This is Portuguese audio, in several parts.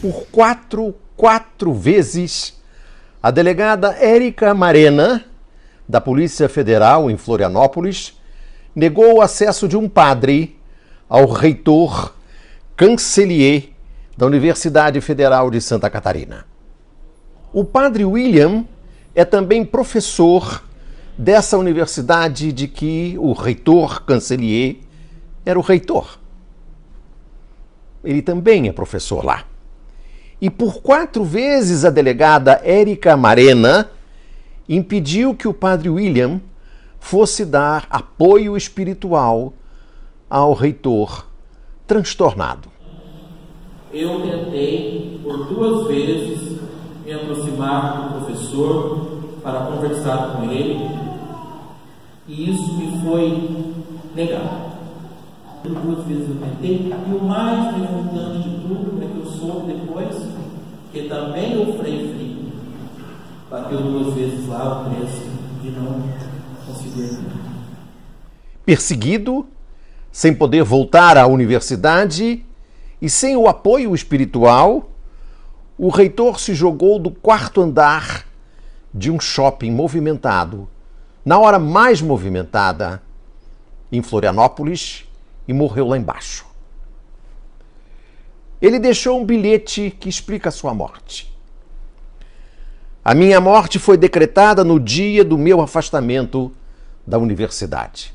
por quatro, quatro vezes, a delegada Érica Marena, da Polícia Federal em Florianópolis, negou o acesso de um padre ao reitor cancelier da Universidade Federal de Santa Catarina. O padre William é também professor dessa universidade de que o reitor cancelier era o reitor. Ele também é professor lá e por quatro vezes a delegada Érica Marena impediu que o padre William fosse dar apoio espiritual ao reitor transtornado. Eu tentei por duas vezes me aproximar do professor para conversar com ele e isso me foi negado. Duas vezes eu tentei e o mais revoltante de tudo é que eu soube depois que também bateu duas vezes lá o preço e não conseguiu. Perseguido, sem poder voltar à universidade e sem o apoio espiritual, o reitor se jogou do quarto andar de um shopping movimentado, na hora mais movimentada, em Florianópolis, e morreu lá embaixo ele deixou um bilhete que explica sua morte. A minha morte foi decretada no dia do meu afastamento da universidade.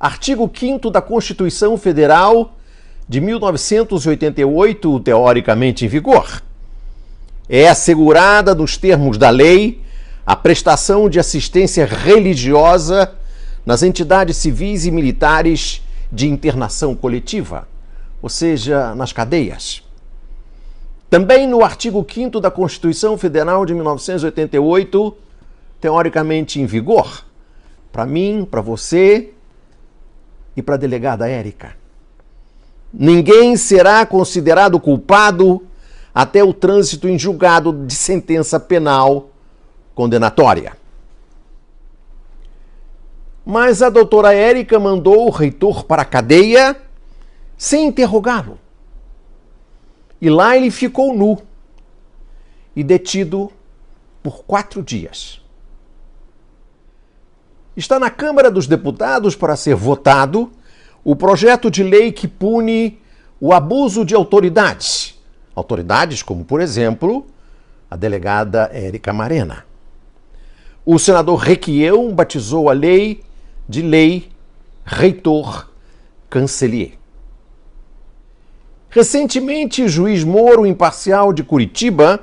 Artigo 5 da Constituição Federal de 1988, teoricamente em vigor. É assegurada, nos termos da lei, a prestação de assistência religiosa nas entidades civis e militares de internação coletiva ou seja, nas cadeias. Também no artigo 5 da Constituição Federal de 1988, teoricamente em vigor, para mim, para você e para a delegada Érica. Ninguém será considerado culpado até o trânsito em julgado de sentença penal condenatória. Mas a doutora Érica mandou o reitor para a cadeia sem interrogá-lo. E lá ele ficou nu e detido por quatro dias. Está na Câmara dos Deputados para ser votado o projeto de lei que pune o abuso de autoridades. Autoridades como, por exemplo, a delegada Érica Marena. O senador Requião batizou a lei de Lei Reitor Cancelier. Recentemente, o juiz Moro, imparcial de Curitiba,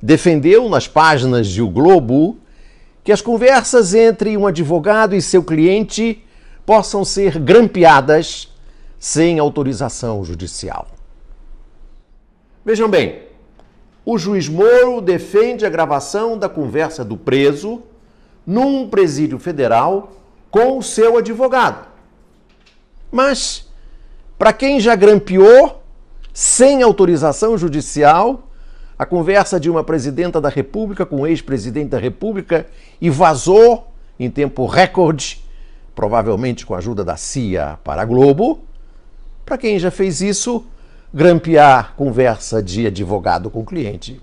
defendeu nas páginas de O Globo que as conversas entre um advogado e seu cliente possam ser grampeadas sem autorização judicial. Vejam bem, o juiz Moro defende a gravação da conversa do preso num presídio federal com o seu advogado. Mas, para quem já grampeou, sem autorização judicial, a conversa de uma presidenta da República com um ex-presidente da República e vazou em tempo recorde, provavelmente com a ajuda da CIA para a Globo. Para quem já fez isso, grampear conversa de advogado com cliente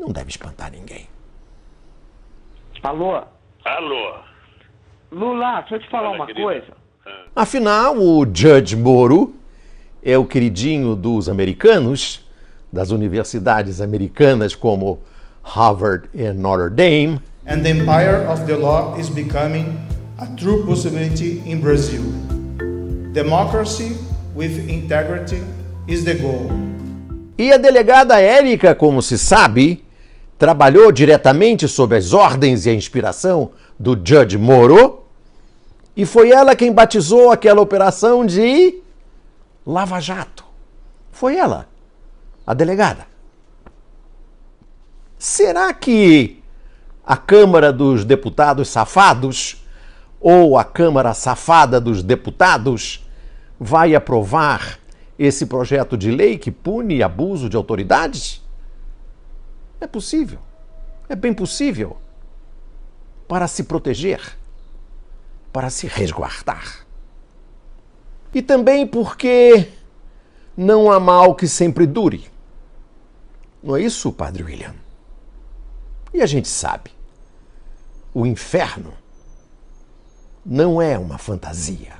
não deve espantar ninguém. Alô? Alô? Lula, deixa eu te falar uma coisa. Afinal, o Judge Moro é o queridinho dos americanos, das universidades americanas como Harvard e Notre Dame. And the empire of the law is becoming a true possibility in Brazil. Democracy with integrity is the goal. E a delegada Érica, como se sabe, trabalhou diretamente sob as ordens e a inspiração do Judge Moro, e foi ela quem batizou aquela operação de Lava Jato. Foi ela, a delegada. Será que a Câmara dos Deputados Safados ou a Câmara Safada dos Deputados vai aprovar esse projeto de lei que pune abuso de autoridades? É possível. É bem possível. Para se proteger, para se resguardar. E também porque não há mal que sempre dure. Não é isso, Padre William? E a gente sabe, o inferno não é uma fantasia.